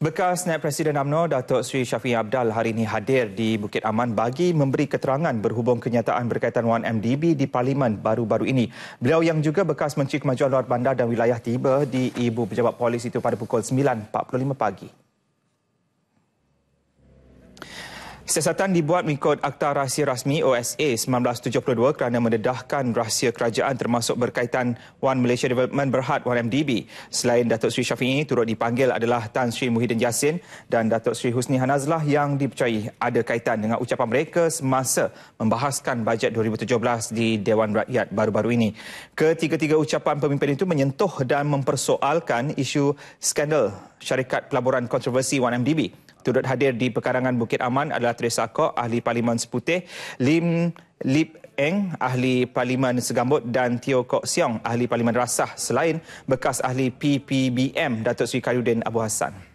Bekas Naib Presiden UMNO Datuk Sri Syafiq Abdal hari ini hadir di Bukit Aman bagi memberi keterangan berhubung kenyataan berkaitan 1MDB di Parlimen baru-baru ini. Beliau yang juga bekas Menteri Kemajuan Luar Bandar dan Wilayah tiba di Ibu Pejabat Polis itu pada pukul 9.45 pagi. Siasatan dibuat mengikut Akta Rahsia Rasmi OSA 1972 kerana mendedahkan rahsia kerajaan termasuk berkaitan One Malaysia Development Berhad 1MDB. Selain Datuk Sri Syafiq turut dipanggil adalah Tan Sri Muhyiddin Yassin dan Datuk Sri Husni Hanazlah yang dipercayai ada kaitan dengan ucapan mereka semasa membahaskan bajet 2017 di Dewan Rakyat baru-baru ini. Ketiga-tiga ucapan pemimpin itu menyentuh dan mempersoalkan isu skandal syarikat pelaburan kontroversi 1MDB turut hadir di pekarangan Bukit Aman adalah Teresa Kok, ahli Parlimen Seputih, Lim Lip Eng, ahli Parlimen Segambut dan Tio Kok Siong, ahli Parlimen Rasah selain bekas ahli PPBM, Datuk Sri Kayudin Abu Hassan.